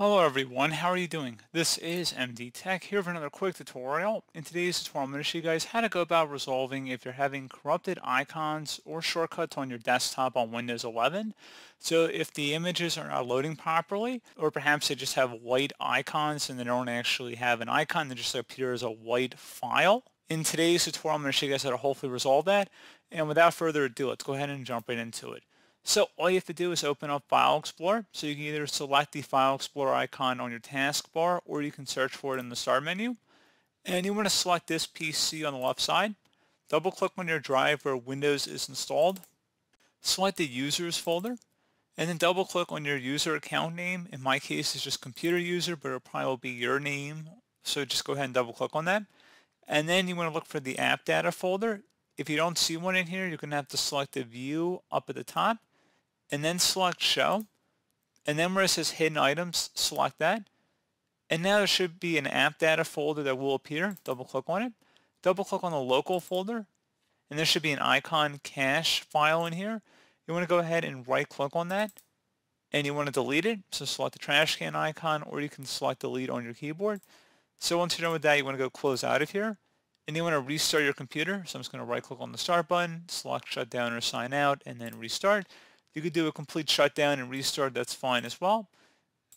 Hello everyone, how are you doing? This is MD Tech here for another quick tutorial. In today's tutorial, I'm going to show you guys how to go about resolving if you're having corrupted icons or shortcuts on your desktop on Windows 11. So if the images are not loading properly, or perhaps they just have white icons and they don't actually have an icon, they just appear as a white file. In today's tutorial, I'm going to show you guys how to hopefully resolve that. And without further ado, let's go ahead and jump right into it. So all you have to do is open up File Explorer. So you can either select the File Explorer icon on your taskbar or you can search for it in the start menu. And you want to select this PC on the left side. Double click on your drive where Windows is installed. Select the Users folder and then double click on your user account name. In my case, it's just computer user, but it probably will be your name. So just go ahead and double click on that. And then you want to look for the app data folder. If you don't see one in here, you're going to have to select the view up at the top and then select show. And then where it says hidden items, select that. And now there should be an app data folder that will appear. Double click on it. Double click on the local folder. And there should be an icon cache file in here. You want to go ahead and right click on that. And you want to delete it. So select the trash can icon or you can select delete on your keyboard. So once you're done with that, you want to go close out of here. And you want to restart your computer. So I'm just going to right click on the start button, select shut down or sign out, and then restart. You could do a complete shutdown and restart, that's fine as well.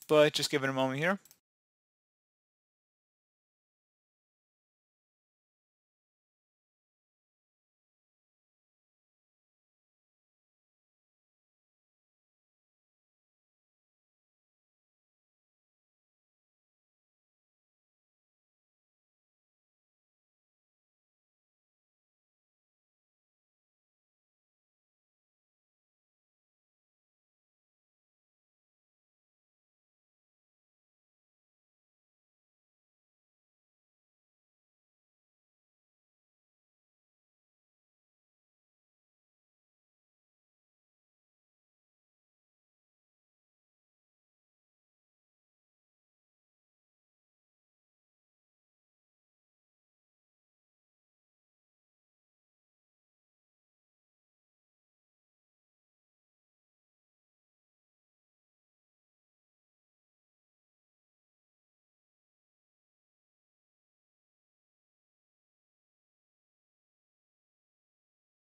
But just give it a moment here.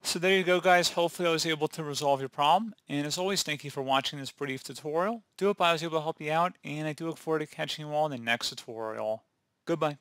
So there you go guys, hopefully I was able to resolve your problem, and as always thank you for watching this brief tutorial. Do hope I was able to help you out, and I do look forward to catching you all in the next tutorial. Goodbye.